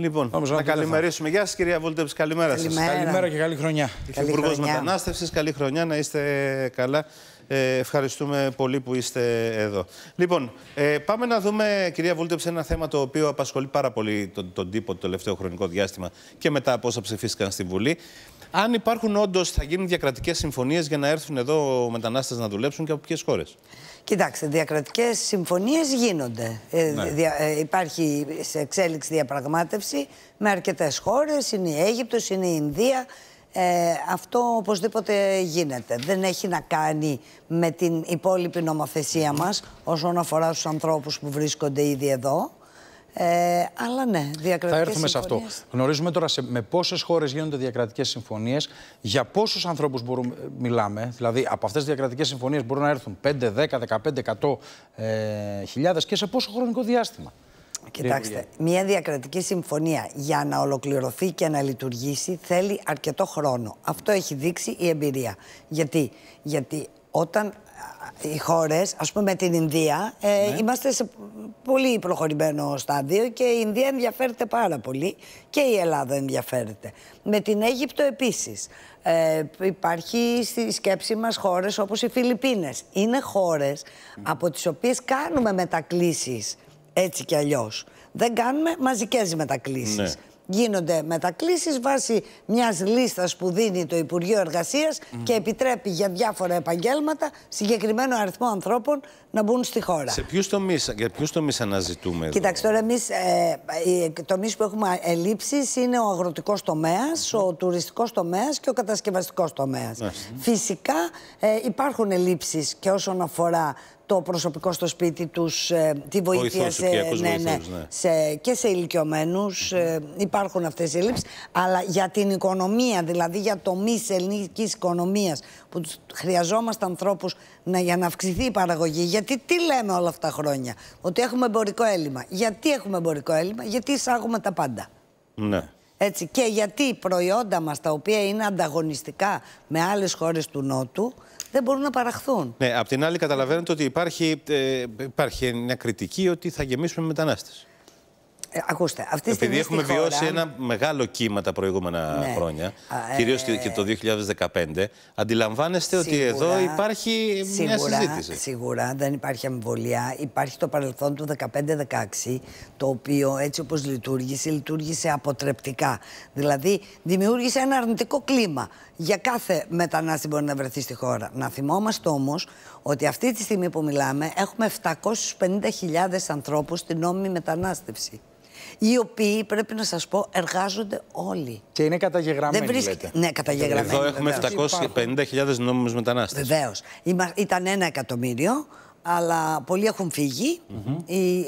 Λοιπόν, να καλημερίσουμε. Γεια σας, κυρία Βολτέμπη. Καλημέρα, καλημέρα. Καλημέρα και καλή χρονιά. Υπουργό Μετανάστευσης, καλή χρονιά να είστε καλά. Ε, ευχαριστούμε πολύ που είστε εδώ. Λοιπόν, ε, πάμε να δούμε, κυρία Βούλτεψε, ένα θέμα το οποίο απασχολεί πάρα πολύ τον, τον τύπο το τελευταίο χρονικό διάστημα και μετά από όσα ψηφίστηκαν στη Βουλή. Αν υπάρχουν όντως, θα γίνουν διακρατικές συμφωνίες για να έρθουν εδώ μετανάστες να δουλέψουν και από ποιες χώρες. Κοιτάξτε, διακρατικές συμφωνίες γίνονται. Ε, ναι. ε, υπάρχει σε εξέλιξη διαπραγμάτευση με αρκετές χώρες. Είναι η Αίγυπτος, είναι η Ινδία. Ε, αυτό οπωσδήποτε γίνεται. Δεν έχει να κάνει με την υπόλοιπη νομοθεσία μας όσον αφορά τους ανθρώπους που βρίσκονται ήδη εδώ. Ε, αλλά ναι, διακρατικές Θα έρθουμε σε αυτό. Γνωρίζουμε τώρα με πόσες χώρες γίνονται διακρατικές συμφωνίες για πόσους ανθρώπους μιλάμε. Δηλαδή, από αυτές τις διακρατικές συμφωνίες μπορούν να έρθουν 5, 10, 15, 100 ε, χιλιάδες και σε πόσο χρονικό διάστημα. Κοιτάξτε, μια διακρατική συμφωνία για να ολοκληρωθεί και να λειτουργήσει θέλει αρκετό χρόνο. Αυτό έχει δείξει η εμπειρία. Γιατί, Γιατί όταν οι χώρες, ας πούμε με την Ινδία, ε, ναι. είμαστε σε πολύ προχωρημένο στάδιο και η Ινδία ενδιαφέρεται πάρα πολύ και η Ελλάδα ενδιαφέρεται. Με την Αίγυπτο επίσης. Ε, υπάρχει στη σκέψη μας χώρες όπως οι Φιλιππίνες. Είναι χώρες από τις οποίες κάνουμε μετακλήσεις έτσι κι αλλιώς. Δεν κάνουμε μαζικές μετακλήσεις. Ναι. Γίνονται μετακλήσεις βάσει μιας λίστας που δίνει το Υπουργείο Εργασίας και επιτρέπει για διάφορα επαγγέλματα συγκεκριμένο αριθμό ανθρώπων να μπουν στη χώρα. Σε ποιους τομείς, αναζητούμε Κοιτάξτε τώρα εμείς, ε, ε, οι τομείς που έχουμε ελλείψεις είναι ο αγροτικός τομέας, ο τουριστικός τομέας και ο κατασκευαστικός τομέας. Φυσικά ε, υπάρχουν ελλείψεις και όσον αφορά το προσωπικό στο σπίτι τους, ε, τη βοήθεια σε, ναι, ναι, ναι, σε, και σε ηλικιωμένους. Ε, υπάρχουν αυτές οι ελλείψεις. Αλλά για την οικονομία, δηλαδή για το μη ελληνικής οικονομίας που χρειαζόμαστε ανθρώπους για να αυξηθεί η παραγωγή. Γιατί τι λέμε όλα αυτά τα χρόνια, ότι έχουμε εμπορικό έλλειμμα. Γιατί έχουμε εμπορικό έλλειμμα, γιατί εισάγουμε τα πάντα. Ναι. Έτσι, και γιατί οι προϊόντα μας τα οποία είναι ανταγωνιστικά με άλλες χώρες του Νότου δεν μπορούν να παραχθούν. Ναι, απ' την άλλη καταλαβαίνετε ότι υπάρχει, ε, υπάρχει μια κριτική ότι θα γεμίσουμε μετανάστες. Ε, ακούστε, αυτή τη Επειδή έχουμε βιώσει ένα μεγάλο κύμα τα προηγούμενα ναι. χρόνια, ε, κυρίως και το 2015, αντιλαμβάνεστε ότι εδώ υπάρχει σίγουρα, μια συζήτηση. Σίγουρα, δεν υπάρχει αμφιβολία. Υπάρχει το παρελθόν του 2015-2016, το οποίο έτσι όπως λειτουργήσε, λειτουργήσε αποτρεπτικά. Δηλαδή, δημιούργησε ένα αρνητικό κλίμα για κάθε μετανάστη μπορεί να βρεθεί στη χώρα. Να θυμόμαστε όμως ότι αυτή τη στιγμή που μιλάμε έχουμε 750.000 ανθρώπους στην νόμιμη μετανάστευση οι οποίοι πρέπει να σας πω εργάζονται όλοι. Και είναι καταγεγραμμένοι. λέτε. Ναι, καταγεγραμμένοι. Εδώ έχουμε 750.000 νόμιμους μετανάστες. Βεβαίως. Ήταν ένα εκατομμύριο, αλλά πολλοί έχουν φύγει.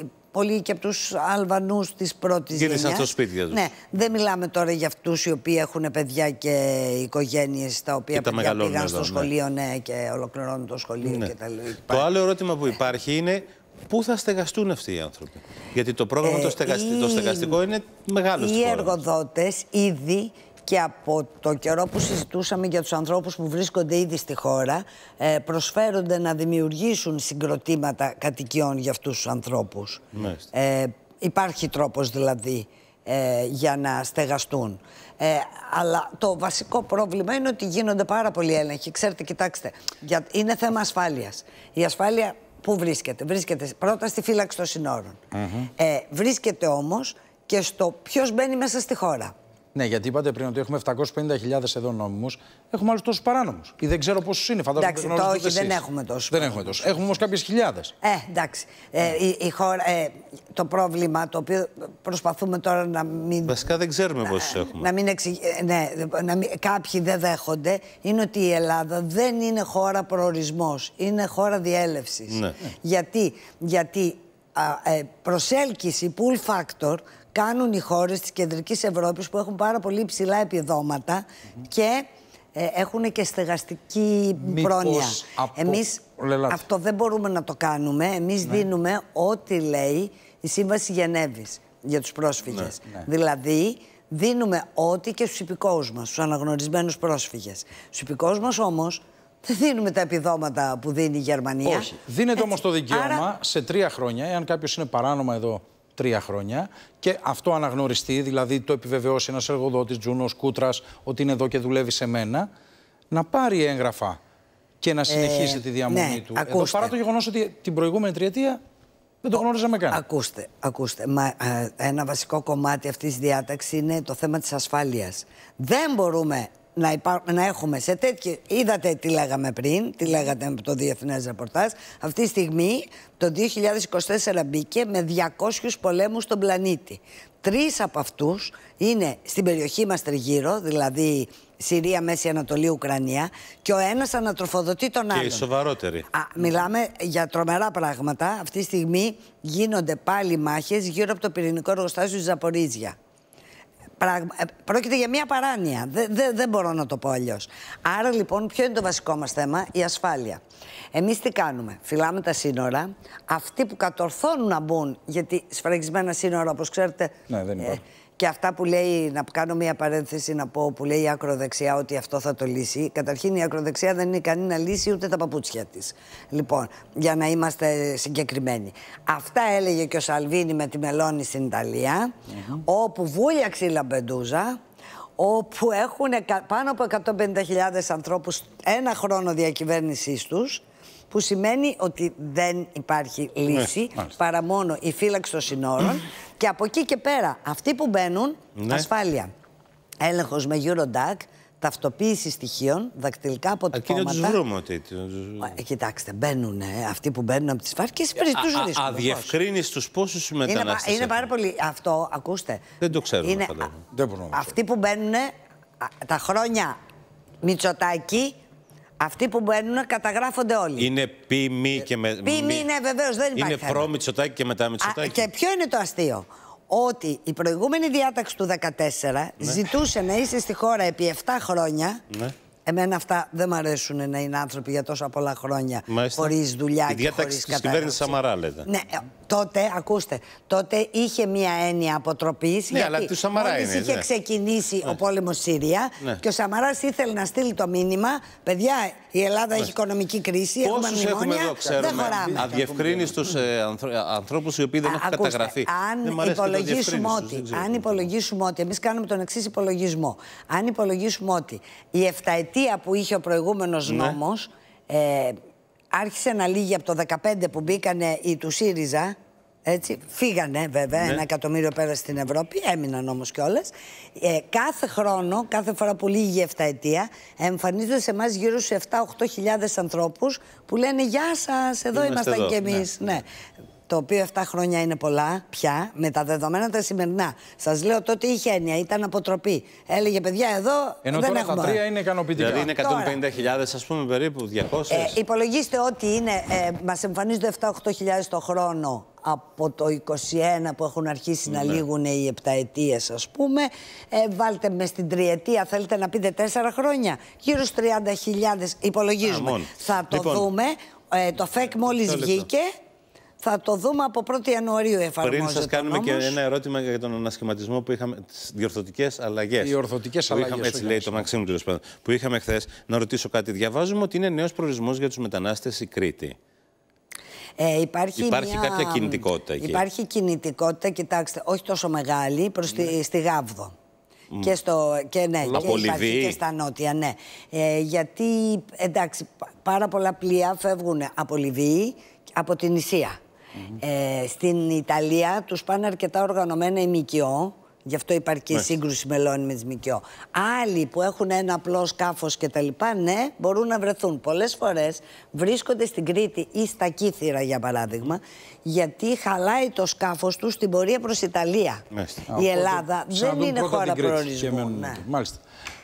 Mm πολλοί και από τους Αλβανούς της πρώτης γενιά. Γύρισαν στο σπίτι τους. Ναι, δεν μιλάμε τώρα για αυτούς οι οποίοι έχουν παιδιά και οικογένειες τα οποία τα πήγαν στο σχολείο ναι. και ολοκληρώνουν το σχολείο ναι. κτλ. Το άλλο ερώτημα που υπάρχει είναι Πού θα στεγαστούν αυτοί οι άνθρωποι. Γιατί το πρόγραμμα το, ε, στεγαστι... στεγαστικό είναι μεγάλος. Οι εργοδότες ήδη και από το καιρό που συζητούσαμε για τους ανθρώπους που βρίσκονται ήδη στη χώρα ε, προσφέρονται να δημιουργήσουν συγκροτήματα κατοικιών για αυτούς τους ανθρώπους. Ε, υπάρχει τρόπος δηλαδή ε, για να στεγαστούν. αλλά το βασικό πρόβλημα είναι ότι γίνονται πάρα πολλοί έλεγχοι. Ξέρετε, κοιτάξτε, είναι θέμα ασφάλειας. Η ασφάλεια Πού βρίσκεται. Βρίσκεται πρώτα στη φύλαξη των συνόρων. ε, βρίσκεται όμως και στο ποιος μπαίνει μέσα στη χώρα. Ναι, γιατί είπατε πριν ότι έχουμε 750.000 εδώ νόμιμους. Έχουμε άλλους τόσους παράνομους. Ή δεν ξέρω πόσους είναι, φαντάζομαι. Εντάξει, όχι, δεν έχουμε τόσους. Δεν έχουμε τόσους. Έχουμε όμως κάποιες χιλιάδες. Ε, εντάξει. Ε, η, χώρα, ε, το πρόβλημα το οποίο προσπαθούμε τώρα να μην. Βασικά δεν ξέρουμε πόσους έχουμε. Να μην ε, ναι, να μην... Κάποιοι δεν δέχονται. Είναι ότι η Ελλάδα δεν είναι χώρα προορισμός. Είναι χώρα διέλευσης. Ναι. γιατί ε, προσέλκυση, pull factor, κάνουν οι χώρες της κεντρικής Ευρώπης που έχουν πάρα πολύ υψηλά επιδόματα και ε, έχουν και στεγαστική Μήπως πρόνοια. Εμείς αυτό δεν μπορούμε να το κάνουμε. Εμείς ναι. δίνουμε ό,τι λέει η Σύμβαση Γενέβης για τους πρόσφυγες. Ναι, ναι. Δηλαδή δίνουμε ό,τι και στους υπηκόους μας, στους αναγνωρισμένους πρόσφυγες. Στους υπηκόους μας όμως δεν δίνουμε τα επιδόματα που δίνει η Γερμανία. Όχι. Δίνεται όμως το δικαίωμα σε τρία χρόνια, εάν κάποιος είναι παράνομα εδώ τρία χρόνια και αυτό αναγνωριστεί, δηλαδή το επιβεβαιώσει ένας εργοδότης, Τζούνος Κούτρας, ότι είναι εδώ και δουλεύει σε μένα, να πάρει έγγραφα και να ε, συνεχίσει τη διαμονή ναι, του. Ακούστε. Εδώ παρά το γεγονός ότι την προηγούμενη τριετία δεν το γνώριζαμε καν. Ακούστε, ακούστε. Ε, ένα βασικό κομμάτι αυτής της διάταξης είναι το θέμα της ασφάλειας. Δεν μπορούμε να, να έχουμε σε τέτοιε. Είδατε τι λέγαμε πριν, τι λέγατε από το διεθνές ρεπορτάζ. Αυτή τη στιγμή το 2024 μπήκε με 200 πολέμους στον πλανήτη. Τρεις από αυτούς είναι στην περιοχή μας τριγύρω, δηλαδή Συρία, Μέση Ανατολή, Ουκρανία και ο ένας ανατροφοδοτεί τον άλλον. Και οι σοβαρότεροι. Α, μιλάμε για τρομερά πράγματα. Αυτή τη στιγμή γίνονται πάλι μάχες γύρω από το πυρηνικό εργοστάσιο Ζαπορίζια. Πράγμα, ε, πρόκειται για μια παράνοια. δεν μπορώ να το πω αλλιώς. Άρα λοιπόν, ποιο είναι το βασικό μας θέμα, η ασφάλεια. Εμείς τι κάνουμε, φυλάμε τα σύνορα. Αυτοί που κατορθώνουν να μπουν, γιατί σφραγισμένα σύνορα, όπως ξέρετε. Ναι, δεν ε, και αυτά που λέει, να κάνω μία παρένθεση να πω, που λέει η ακροδεξιά ότι αυτό θα το λύσει. Καταρχήν η ακροδεξιά δεν είναι ικανή να λύσει ούτε τα παπούτσια της. Λοιπόν, για να είμαστε συγκεκριμένοι. Αυτά έλεγε και ο Σαλβίνη με τη Μελώνη στην Ιταλία, όπου βούλιαξε η Λαμπεντούζα, όπου έχουν πάνω από 150.000 ανθρώπους ένα χρόνο διακυβέρνησής τους, που σημαίνει ότι δεν υπάρχει λύση, ναι, παρά μόνο η φύλαξη των συνόρων και από εκεί και πέρα, αυτοί που μπαίνουν, ναι. ασφάλεια. Έλεγχος με Eurodac, ταυτοποίηση στοιχείων, δακτυλικά αποτυπώματα. Αρκεί να του βρούμε ότι. Κοιτάξτε, μπαίνουν ε, αυτοί που μπαίνουν από τις φάρκε και του βρίσκουν. Αδιευκρίνει τους πόσους μετανάστε. Είναι, είναι πάρα πολύ. Αυτό, ακούστε. Δεν το ξέρουμε. Είναι, Αυτοί που μπαίνουν τα χρόνια Μητσοτάκη αυτοί που μπαίνουν καταγράφονται όλοι. Είναι πι ε, και με. Πι μη, ναι, βεβαίως δεν υπάρχει. Είναι προ Μητσοτάκη και μετά Μητσοτάκη. και ποιο είναι το αστείο. Ότι η προηγούμενη διάταξη του 2014 ναι. ζητούσε να είσαι στη χώρα επί 7 χρόνια ναι. Εμένα αυτά δεν μ' αρέσουν να είναι άνθρωποι για τόσα πολλά χρόνια χωρίς δουλειά και χωρί κατάσταση. κυβέρνηση Σαμαρά, λέτε. Ναι, ε, τότε, ακούστε, τότε είχε μία έννοια αποτροπής. Ναι, αλλά του Σαμαρά είναι. Είχε ναι. ξεκινήσει ναι. ο πόλεμος Σύρια ναι. και ο Σαμαράς ήθελε να στείλει το μήνυμα, παιδιά, η Ελλάδα έχει οικονομική κρίση. Πόσου έχουμε εδώ, ξέρουμε. τους ε, ε, ανθρώπους οι οποίοι δεν έχουν καταγραφεί. Αν υπολογίσουμε ότι, αν υπολογίσουμε ότι, εμείς κάνουμε τον εξής υπολογισμό. Αν υπολογίσουμε ότι η εφταετία που είχε ο προηγούμενος ναι. νόμος. Ε, άρχισε να λύγει από το 15 που μπήκανε οι του ΣΥΡΙΖΑ έτσι, φύγανε βέβαια, ναι. ένα εκατομμύριο πέρα στην Ευρώπη, έμειναν όμως κιόλας. Ε, κάθε χρόνο, κάθε φορά που λύγει η 7 εμφανίζονται σε εμάς γύρω στους 7-8 χιλιάδες ανθρώπους που λένε «Γεια σας, εδώ Είμαστε ήμασταν εδώ. κι ναι. εμείς». Ναι. Το οποίο 7 χρόνια είναι πολλά πια, με τα δεδομένα τα σημερινά. Σας λέω τότε είχε έννοια, ήταν αποτροπή. Έλεγε παιδιά εδώ. Ενώ δεν τώρα τα τρία είναι ικανοποιητικά. Δηλαδή είναι 150.000, ας πούμε περίπου, 200. Ε, υπολογίστε ότι είναι, ε, μας εμφανίζονται 7-8.000 το χρόνο από το 21 που έχουν αρχίσει να ναι. λήγουν οι επταετίες ας πούμε ε, βάλτε με στην τριετία θέλετε να πείτε τέσσερα χρόνια γύρω στους 30.000 υπολογίζουμε θα το λοιπόν. δούμε ε, το ΦΕΚ ε, μόλις βγήκε θα το δούμε από 1η Ιανουαρίου εφαρμόζεται. Πριν σας κάνουμε και ένα ερώτημα για τον ανασχηματισμό που είχαμε, τις διορθωτικές αλλαγές. Διορθωτικέ αλλαγέ. Έτσι λέει το Μαξίμου τέλος πάντων. Που είχαμε χθες, να ρωτήσω κάτι. Διαβάζουμε ότι είναι νέος προορισμός για τους μετανάστες η Κρήτη. Ε, υπάρχει κάποια κινητικότητα εκεί. Υπάρχει κινητικότητα, κοιτάξτε, όχι τόσο μεγάλη, προς ναι. τη, στη Γάβδο. Και, στο, και, ναι, και, και στα νότια, ναι. Ε, γιατί, εντάξει, πάρα πολλά πλοία φεύγουν από Λιβύη, από την Ισία. Ε, στην Ιταλία τους πάνε αρκετά οργανωμένα η ΜΚΟ, Γι' αυτό υπάρχει και η σύγκρουση μελών με τη Άλλοι που έχουν ένα απλό σκάφος κτλ., ναι, μπορούν να βρεθούν. Πολλές φορές βρίσκονται στην Κρήτη ή στα Κύθυρα, για παράδειγμα, γιατί χαλάει το σκάφος τους στην πορεία προς Ιταλία. Η Ελλάδα δεν είναι χώρα προορισμού. Ναι. Μάλιστα.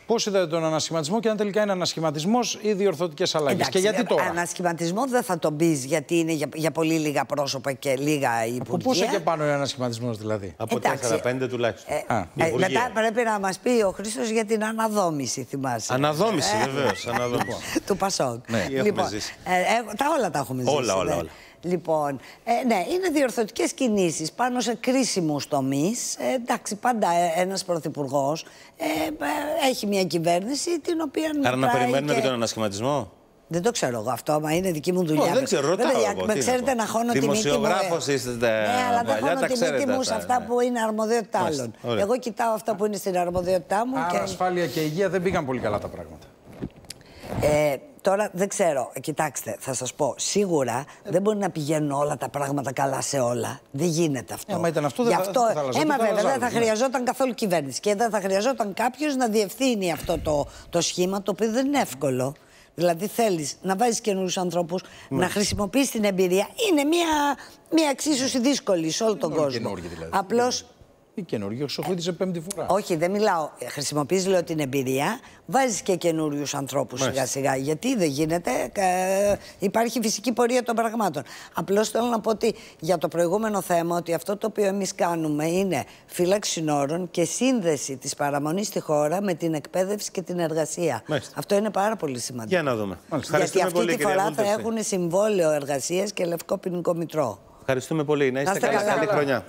Πώς είδατε τον ανασχηματισμό και αν τελικά είναι ανασχηματισμός ή διορθωτικές αλλαγές. Και γιατί ε, τώρα. Ανασχηματισμό δεν θα τον πεις, γιατί είναι για, για, πολύ λίγα πρόσωπα και λίγα υπουργεία. Από πόσο και πάνω είναι ανασχηματισμός δηλαδή. Από 4-5 τουλάχιστον. Ε, ε, μετά πρέπει να μας πει ο Χρήστος για την αναδόμηση, θυμάσαι. Αναδόμηση, ε, βεβαίως. Λοιπόν, του Πασόκ. Ναι. Λοιπόν, ε, τα όλα τα έχουμε ζήσει. Όλα, ναι. όλα, όλα. Λοιπόν, ε, ναι, είναι διορθωτικές κινήσεις πάνω σε κρίσιμους τομείς. Ε, εντάξει, πάντα ε, ένας πρωθυπουργός ε, ε, έχει μια κυβέρνηση την οποία. Άρα να περιμένουμε και... τον ανασχηματισμό. Δεν το ξέρω εγώ αυτό, μα είναι δική μου δουλειά. Oh, δεν ξέρω, ρωτάω Βέβαια, εγώ, με ξέρετε να χώνω τη μύτη μου. Ε. Δημοσιογράφος είστε Ναι, αλλά δεν χώνω τη μύτη μου σε αυτά ναι. που είναι αρμοδιότητα άλλων. Εγώ κοιτάω αυτά που είναι στην αρμοδιότητά μου. Άρα και... ασφάλεια και υγεία δεν πήγαν πολύ καλά τα πράγματα. Ε, τώρα δεν ξέρω, ε, κοιτάξτε, θα σας πω. Σίγουρα δεν μπορεί να πηγαίνουν όλα τα πράγματα καλά σε όλα. Δεν γίνεται αυτό. Ε, μα ήταν αυτό, δεν Γι αυτό... θα, Έμα ε, βέβαια, δεν θα, χρειαζόταν καθόλου κυβέρνηση. Και δεν θα χρειαζόταν κάποιος να διευθύνει αυτό το, το σχήμα, το οποίο δεν είναι εύκολο. Δηλαδή θέλεις να βάζεις καινούριους ανθρώπους, να ναι. χρησιμοποιείς την εμπειρία. Είναι μια, μια εξίσωση δύσκολη σε όλο τον κόσμο. Δηλαδή. Απλώς τι καινούριο, ξεχωρίζει πέμπτη φορά. Όχι, δεν μιλάω. Χρησιμοποιείς, λέω, την εμπειρία. Βάζεις και καινούριους ανθρώπους σιγά-σιγά. Γιατί δεν γίνεται. Ε, υπάρχει φυσική πορεία των πραγμάτων. Απλώς θέλω να πω ότι για το προηγούμενο θέμα, ότι αυτό το οποίο εμείς κάνουμε είναι φύλαξη συνόρων και σύνδεση της παραμονής στη χώρα με την εκπαίδευση και την εργασία. Αυτό είναι πάρα πολύ σημαντικό. Για να δούμε. Γιατί αυτή πολύ, τη φορά θα έχουν συμβόλαιο εργασίας και λευκό ποινικό μητρό. Ευχαριστούμε πολύ. Να είστε, καλά. Καλή χρονιά.